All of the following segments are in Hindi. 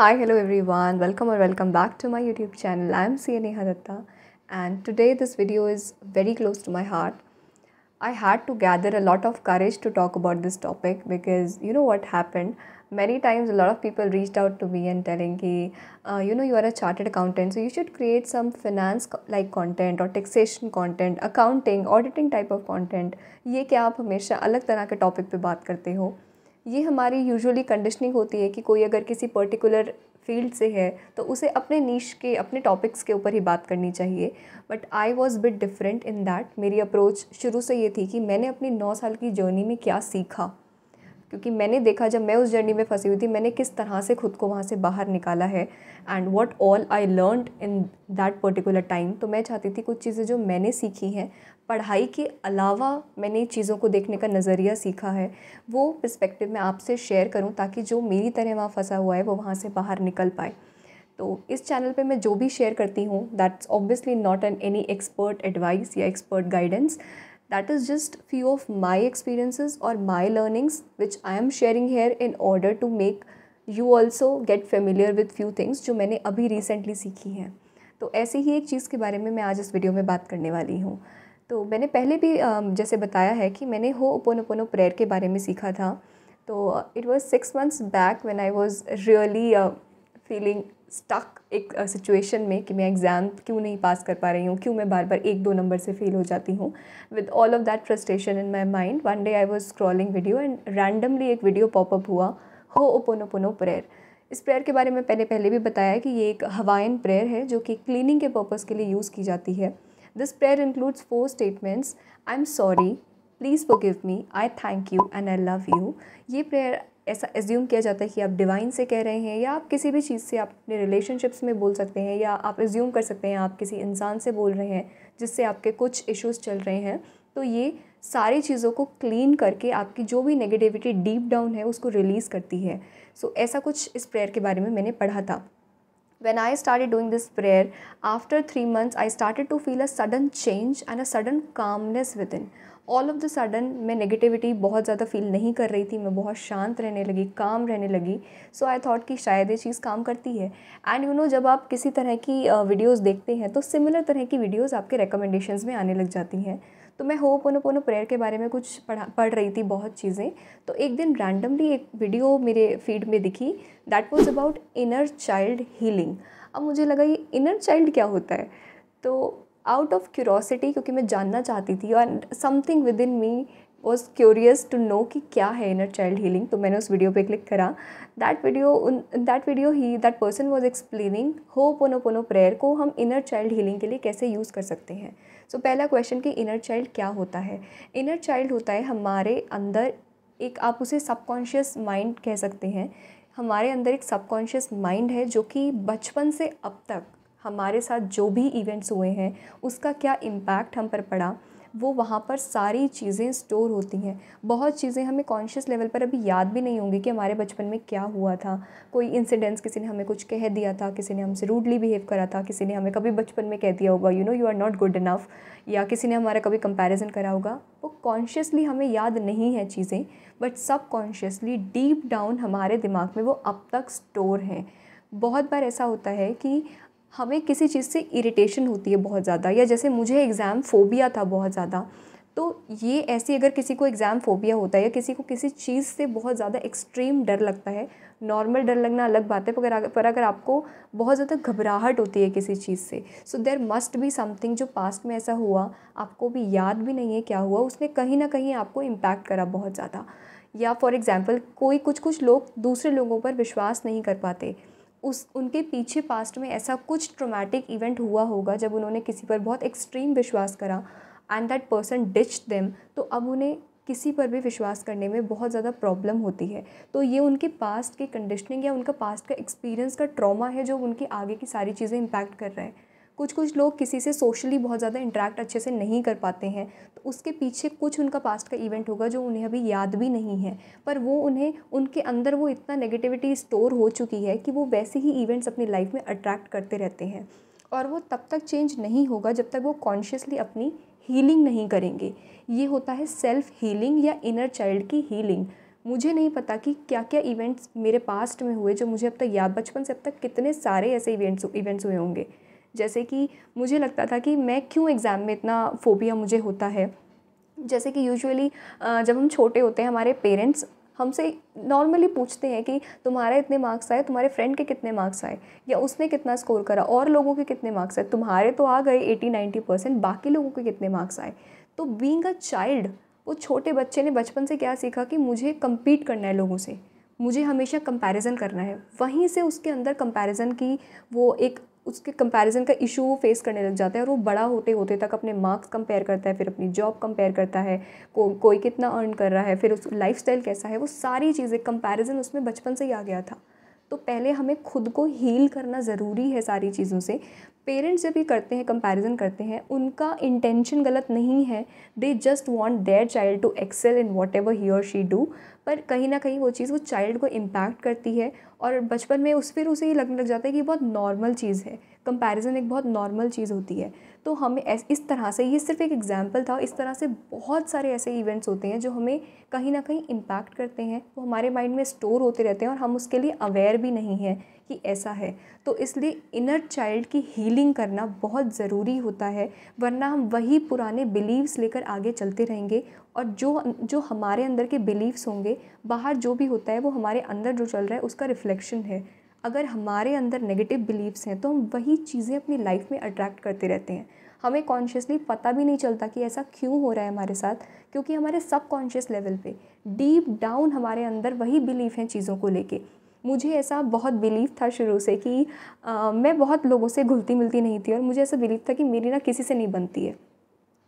Hi, hello everyone. Welcome or welcome back to my YouTube channel. I am Sia Neha Datta and today this video is very close to my heart. I had to gather a lot of courage to talk about this topic because you know what happened. Many times a lot of people reached out to me and telling me, uh, you know, you are a chartered accountant, so you should create some finance like content or taxation content, accounting, auditing type of content. ये क्या आप हमेशा अलग तरह के टॉपिक पे बात करते हो ये हमारी यूजुअली कंडीशनिंग होती है कि कोई अगर किसी पर्टिकुलर फील्ड से है तो उसे अपने नीच के अपने टॉपिक्स के ऊपर ही बात करनी चाहिए but I was bit different in that मेरी अप्रोच शुरू से ये थी कि मैंने अपनी नौ साल की जर्नी में क्या सीखा क्योंकि मैंने देखा जब मैं उस जर्नी में फंसी हुई थी मैंने किस तरह से खुद को वहाँ से बाहर निकाला है and what all I learn in that particular time तो मैं चाहती थी कुछ चीज़ें जो मैंने सीखी हैं पढ़ाई के अलावा मैंने चीज़ों को देखने का नज़रिया सीखा है वो पर्सपेक्टिव मैं आपसे शेयर करूं ताकि जो मेरी तरह वहाँ फंसा हुआ है वो वहाँ से बाहर निकल पाए तो इस चैनल पे मैं जो भी शेयर करती हूँ that's obviously not an any expert advice या expert guidance that is just few of my experiences और my learnings which I am sharing here in order to make you also get familiar with few things जो मैंने अभी रिसेंटली सीखी हैं तो ऐसे ही एक चीज़ के बारे में मैं आज इस वीडियो में बात करने वाली हूँ तो मैंने पहले भी जैसे बताया है कि मैंने हो ओपोनोपोनो प्रेयर के बारे में सीखा था तो it was six months back when I was really feeling stuck एक सिचुएशन में कि मैं एग्ज़ाम क्यों नहीं पास कर पा रही हूँ क्यों मैं बार बार एक दो नंबर से फ़ेल हो जाती हूँ with all of that frustration in my mind one day I was scrolling video and randomly एक वीडियो पॉपअप हुआ हो ओपोनोपोनो प्रेयर इस प्रेयर के बारे में पहले पहले भी बताया कि ये एक हवाइन प्रेयर है जो कि क्लीनिंग के पर्पज़ के लिए यूज़ की जाती है this prayer includes four statements I am sorry please वो गिव me I thank you and I love you ये प्रेयर ऐसा एज्यूम किया जाता है कि आप डिवाइन से कह रहे हैं या आप किसी भी चीज़ से आप अपने रिलेशनशिप्स में बोल सकते हैं या आप एज्यूम कर सकते हैं आप किसी इंसान से बोल रहे हैं जिससे आपके कुछ इश्यूज़ चल रहे हैं तो ये सारी चीज़ों को क्लीन करके आपकी जो भी नेगेटिविटी डीप डाउन है उसको रिलीज़ करती है सो so, ऐसा कुछ इस प्रेयर के बारे में मैंने पढ़ा था when I started doing this prayer, after three months, I started to feel a sudden change and a sudden calmness within. All of the sudden मैं नेगेटिविटी बहुत ज़्यादा फील नहीं कर रही थी मैं बहुत शांत रहने लगी काम रहने लगी सो आई थॉट कि शायद ये चीज़ काम करती है एंड यू नो जब आप किसी तरह की वीडियोज़ देखते हैं तो सिमिलर तरह की वीडियोज़ आपके रिकमेंडेशंस में आने लग जाती हैं तो मैं हो पोनो पोनो प्रेयर के बारे में कुछ पढ़ा पढ़ रही थी बहुत चीज़ें तो एक दिन रैंडमली एक वीडियो मेरे फीड में दिखी that was about inner child healing अब मुझे लगा ये इनर चाइल्ड क्या होता है तो आउट ऑफ क्यूरोसिटी क्योंकि मैं जानना चाहती थी and something within me was curious to know कि क्या है इनर चाइल्ड हीलिंग तो मैंने उस वीडियो पे क्लिक करा दैट वीडियो उन दैट वीडियो ही that person was explaining पोनो पोनो prayer को हम इनर चाइल्ड हीलिंग के लिए कैसे यूज़ कर सकते हैं सो so, पहला क्वेश्चन कि इनर चाइल्ड क्या होता है इनर चाइल्ड होता है हमारे अंदर एक आप उसे सबकॉन्शियस माइंड कह सकते हैं हमारे अंदर एक सबकॉन्शियस माइंड है जो कि बचपन से अब तक हमारे साथ जो भी इवेंट्स हुए हैं उसका क्या इम्पैक्ट हम पर पड़ा वो वहाँ पर सारी चीज़ें स्टोर होती हैं बहुत चीज़ें हमें कॉन्शियस लेवल पर अभी याद भी नहीं होंगी कि हमारे बचपन में क्या हुआ था कोई इंसिडेंट्स किसी ने हमें कुछ कह दिया था किसी ने हमसे रूडली बिहेव करा था किसी ने हमें कभी बचपन में कह दिया होगा you know you are not good enough या किसी ने हमारा कभी कंपेरिजन करा होगा वो कॉन्शियसली हमें याद नहीं है चीज़ें बट सब कॉन्शियसली डीप डाउन हमारे दिमाग में वो अब तक स्टोर हैं बहुत बार ऐसा होता है कि हमें किसी चीज़ से इरिटेशन होती है बहुत ज़्यादा या जैसे मुझे एग्ज़ाम फोबिया था बहुत ज़्यादा तो ये ऐसी अगर किसी को एग्ज़ाम फोबिया होता है या किसी को किसी चीज़ से बहुत ज़्यादा एक्सट्रीम डर लगता है नॉर्मल डर लगना अलग बात है पर अगर पर अगर आपको बहुत ज़्यादा घबराहट होती है किसी चीज़ से so there must be something जो पास्ट में ऐसा हुआ आपको भी याद भी नहीं है क्या हुआ उसने कहीं ना कहीं आपको इम्पैक्ट करा बहुत ज़्यादा या फॉर एग्ज़ाम्पल कोई कुछ कुछ लोग दूसरे लोगों पर विश्वास नहीं कर पाते उस उनके पीछे पास्ट में ऐसा कुछ ट्रोमेटिक इवेंट हुआ होगा जब उन्होंने किसी पर बहुत एक्सट्रीम विश्वास करा and that person ditch them तो अब उन्हें किसी पर भी विश्वास करने में बहुत ज़्यादा प्रॉब्लम होती है तो ये उनके पास्ट के कंडीशनिंग या उनका पास्ट का एक्सपीरियंस का ट्रॉमा है जो उनकी आगे की सारी चीज़ें इम्पैक्ट कर रहा है कुछ कुछ लोग किसी से सोशली बहुत ज़्यादा इंटरेक्ट अच्छे से नहीं कर पाते हैं तो उसके पीछे कुछ उनका पास्ट का इवेंट होगा जो उन्हें अभी याद भी नहीं है पर वो उन्हें उनके अंदर वो इतना नेगेटिविटी स्टोर हो चुकी है कि वो वैसे ही इवेंट्स अपनी लाइफ में अट्रैक्ट करते रहते हैं और वो तब तक चेंज नहीं होगा जब तक वो कॉन्शियसली अपनी हीलिंग नहीं करेंगे ये होता है सेल्फ़ हीलिंग या इनर चाइल्ड की हीलिंग मुझे नहीं पता कि क्या क्या इवेंट्स मेरे पास्ट में हुए जो मुझे अब तक याद बचपन से अब तक कितने सारे ऐसे इवेंट्स इवेंट्स हुए होंगे जैसे कि मुझे लगता था कि मैं क्यों एग्ज़ाम में इतना फ़ोबिया मुझे होता है जैसे कि यूजुअली जब हम छोटे होते हैं हमारे पेरेंट्स हमसे नॉर्मली पूछते हैं कि तुम्हारे इतने मार्क्स आए तुम्हारे फ्रेंड के कितने मार्क्स आए या उसने कितना स्कोर करा और लोगों के कितने मार्क्स आए तुम्हारे तो आ गए एटी नाइन्टी परसेंट बाकी लोगों के कितने मार्क्स आए तो बींग अ चाइल्ड वो छोटे बच्चे ने बचपन से क्या सीखा कि मुझे कम्पीट करना है लोगों से मुझे हमेशा कंपैरिजन करना है वहीं से उसके अंदर कंपैरिजन की वो एक उसके कंपैरिजन का इशू वो फेस करने लग जाता है और वो बड़ा होते होते तक अपने मार्क्स कंपेयर करता है फिर अपनी जॉब कंपेयर करता है को, कोई कितना अर्न कर रहा है फिर उस लाइफ कैसा है वो सारी चीज़ें कंपेरिजन उसमें बचपन से ही आ गया था तो पहले हमें खुद को हील करना ज़रूरी है सारी चीज़ों से पेरेंट्स जब ये करते हैं कंपैरिजन करते हैं उनका इंटेंशन गलत नहीं है they just want their child to excel in whatever he or she do पर कहीं ना कहीं वो चीज़ वो चाइल्ड को इम्पैक्ट करती है और बचपन में उस फिर उसे ये लगने लग जाता है कि बहुत नॉर्मल चीज़ है कंपैरिजन एक बहुत नॉर्मल चीज़ होती है तो हमें इस तरह से ये सिर्फ एक एग्जाम्पल था इस तरह से बहुत सारे ऐसे इवेंट्स होते हैं जो हमें कहीं ना कहीं इम्पैक्ट करते हैं वो हमारे माइंड में स्टोर होते रहते हैं और हम उसके लिए अवेयर भी नहीं हैं कि ऐसा है तो इसलिए इनर चाइल्ड की हीलिंग करना बहुत ज़रूरी होता है वरना हम वही पुराने बिलीव्स लेकर आगे चलते रहेंगे और जो जो हमारे अंदर के बिलीव्स होंगे बाहर जो भी होता है वो हमारे अंदर जो चल रहा है उसका रिफ्लेक्शन है अगर हमारे अंदर नेगेटिव बिलीव्स हैं तो हम वही चीज़ें अपनी लाइफ में अट्रैक्ट करते रहते हैं हमें कॉन्शियसली पता भी नहीं चलता कि ऐसा क्यों हो रहा है हमारे साथ क्योंकि हमारे सब कॉन्शियस लेवल पे डीप डाउन हमारे अंदर वही बिलीफ हैं चीज़ों को लेके मुझे ऐसा बहुत बिलीव था शुरू से कि आ, मैं बहुत लोगों से घुलती मिलती नहीं थी और मुझे ऐसा बिलीव था कि मेरी ना किसी से नहीं बनती है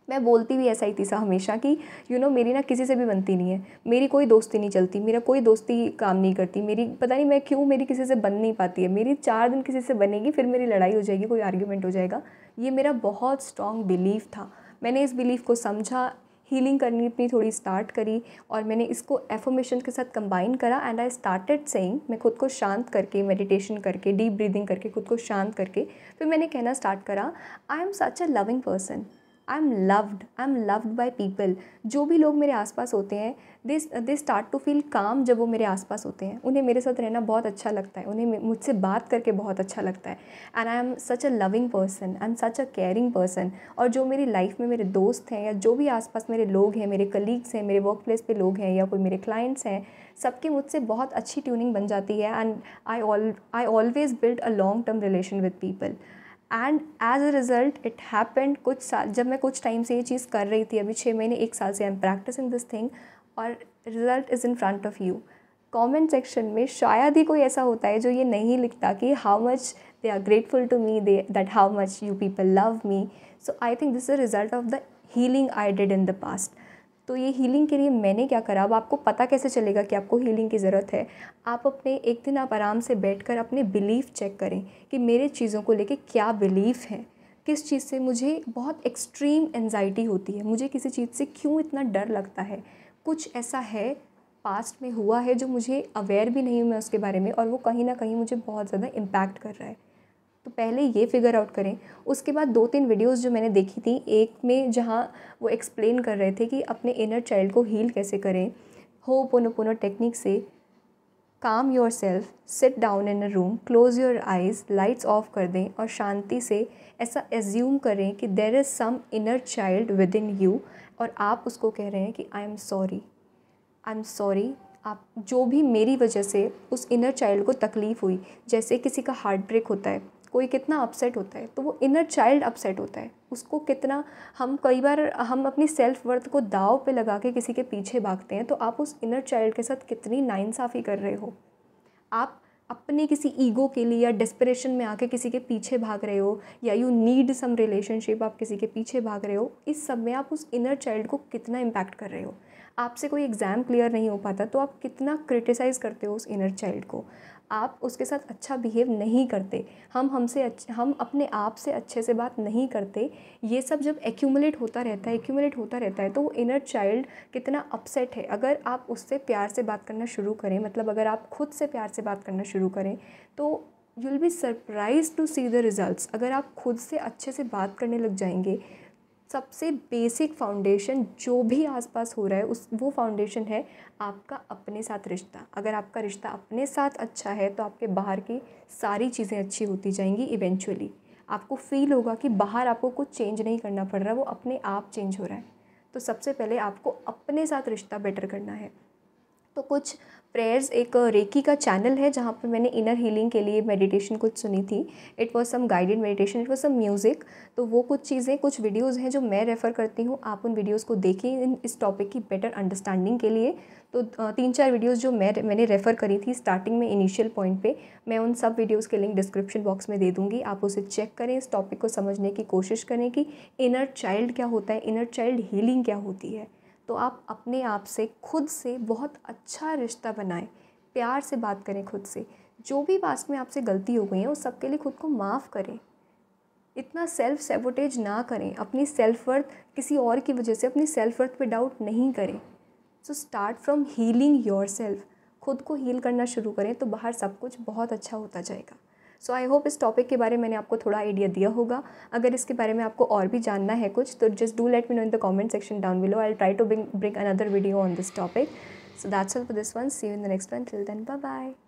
मैं बोलती भी ऐसा ही थी सा हमेशा कि यू you नो know, मेरी ना किसी से भी बनती नहीं है मेरी कोई दोस्ती नहीं चलती मेरा कोई दोस्ती काम नहीं करती मेरी पता नहीं मैं क्यों मेरी किसी से बन नहीं पाती है मेरी चार दिन किसी से बनेगी फिर मेरी लड़ाई हो जाएगी कोई आर्ग्यूमेंट हो जाएगा ये मेरा बहुत स्ट्रॉन्ग बिलीव था मैंने इस बिलीफ को समझा हीलिंग करनी अपनी थोड़ी स्टार्ट करी और मैंने इसको एफोमेशन के साथ कंबाइन करा एंड आई स्टार्टेड सेइंग मैं खुद को शांत करके मेडिटेशन करके डीप ब्रीदिंग करके खुद को शांत करके फिर मैंने कहना स्टार्ट करा I am such a loving person I am loved I am loved by people जो भी लोग मेरे आसपास होते हैं this they start to feel calm जब वो मेरे आसपास होते हैं उन्हें मेरे साथ रहना बहुत अच्छा लगता है उन्हें मुझसे बात करके बहुत अच्छा लगता है and I am such a loving person I am such a caring person और जो मेरी लाइफ में मेरे दोस्त हैं या जो भी आसपास मेरे लोग हैं मेरे कलीग्स हैं मेरे वर्क प्लेस पर लोग हैं या कोई मेरे क्लाइंट्स हैं सबके मुझसे बहुत अच्छी ट्यूनिंग बन जाती है and I I always build a long term relation with people and as a result it happened कुछ साल जब मैं कुछ टाइम से ये चीज़ कर रही थी अभी छः महीने एक साल से I am practising this thing और result is in front of you comment section में शायद ही कोई ऐसा होता है जो ये नहीं लिखता कि how much they are grateful to me they that how much you people love me so I think this is result of the healing I did in the past तो ये हीलिंग के लिए मैंने क्या करा अब आपको पता कैसे चलेगा कि आपको हीलिंग की ज़रूरत है आप अपने एक दिन आप आराम से बैठकर अपने बिलीफ़ चेक करें कि मेरे चीज़ों को लेके क्या बिलीफ़ है किस चीज़ से मुझे बहुत एक्सट्रीम एनजाइटी होती है मुझे किसी चीज़ से क्यों इतना डर लगता है कुछ ऐसा है पास्ट में हुआ है जो मुझे अवेयर भी नहीं हूँ मैं उसके बारे में और वो कहीं ना कहीं मुझे बहुत ज़्यादा इम्पैक्ट कर रहा है तो पहले ये फिगर आउट करें उसके बाद दो तीन वीडियोस जो मैंने देखी थी एक में जहाँ वो एक्सप्लेन कर रहे थे कि अपने इनर चाइल्ड को हील कैसे करें हो पोनो टेक्निक से काम your self sit down in a room close your eyes lights off कर दें और शांति से ऐसा एज्यूम करें कि there is some inner child within you और आप उसको कह रहे हैं कि I am sorry I am sorry आप जो भी मेरी वजह से उस इनर चाइल्ड को तकलीफ़ हुई जैसे किसी का हार्ट ब्रेक होता है कोई कितना अपसेट होता है तो वो इनर चाइल्ड अपसेट होता है उसको कितना हम कई बार हम अपनी सेल्फ वर्थ को दाव पे लगा के किसी के पीछे भागते हैं तो आप उस इनर चाइल्ड के साथ कितनी नाइंसाफ़ी कर रहे हो आप अपने किसी ईगो के लिए या डिस्परेशन में आके किसी के पीछे भाग रहे हो या यू नीड सम रिलेशनशिप आप किसी के पीछे भाग रहे हो इस सब में आप उस इनर चाइल्ड को कितना इम्पैक्ट कर रहे हो आपसे कोई एग्ज़ाम क्लियर नहीं हो पाता तो आप कितना क्रिटिसाइज़ करते हो उस इनर चाइल्ड को आप उसके साथ अच्छा बिहेव नहीं करते हम हमसे अच्छे हम अपने आप से अच्छे से बात नहीं करते ये सब जब एक्यूमुलेट होता रहता है एक्यूमुलेट होता रहता है तो वो इनर चाइल्ड कितना अपसेट है अगर आप उससे प्यार से बात करना शुरू करें मतलब अगर आप खुद से प्यार से बात करना शुरू करें तो you will be surprise to see the result अगर आप खुद से अच्छे से बात करने लग जाएंगे सबसे बेसिक फाउंडेशन जो भी आसपास हो रहा है उस वो फाउंडेशन है आपका अपने साथ रिश्ता अगर आपका रिश्ता अपने साथ अच्छा है तो आपके बाहर की सारी चीज़ें अच्छी होती जाएंगी इवेंचुअली आपको फील होगा कि बाहर आपको कुछ चेंज नहीं करना पड़ रहा वो अपने आप चेंज हो रहा है तो सबसे पहले आपको अपने साथ रिश्ता बेटर करना है तो कुछ प्रेयर्स एक रेकी का चैनल है जहाँ पर मैंने इनर हीलिंग के लिए मेडिटेशन कुछ सुनी थी it was some guided meditation it was some music तो वो कुछ चीज़ें कुछ वीडियोज़ हैं जो मैं रेफ़र करती हूँ आप उन वीडियोज़ को देखें इस टॉपिक की बेटर अंडरस्टैंडिंग के लिए तो तीन चार वीडियोज़ जो मैं मैंने रेफ़र करी थी स्टार्टिंग में इनिशियल पॉइंट पे मैं उन सब वीडियोज़ के लिंक डिस्क्रिप्शन बॉक्स में दे दूँगी आप उसे चेक करें इस टॉपिक को समझने की कोशिश करें कि इनर चाइल्ड क्या होता है इनर चाइल्ड हीलिंग क्या होती है तो आप अपने आप से खुद से बहुत अच्छा रिश्ता बनाएं प्यार से बात करें खुद से जो भी बात में आपसे गलती हो गई है उस सबके लिए खुद को माफ़ करें इतना सेल्फ सेबोटेज ना करें अपनी सेल्फ वर्थ किसी और की वजह से अपनी सेल्फ वर्थ पे डाउट नहीं करें so start from healing your self खुद को हील करना शुरू करें तो बाहर सब कुछ बहुत अच्छा होता जाएगा सो आई होप इस टॉपिक के बारे में मैंने आपको थोड़ा आइडिया दिया होगा अगर इसके बारे में आपको और भी जानना है कुछ तो just do let me know in the comment section down below I try to bring bring another video on this topic so that's all for this one see you in the next one till then bye bye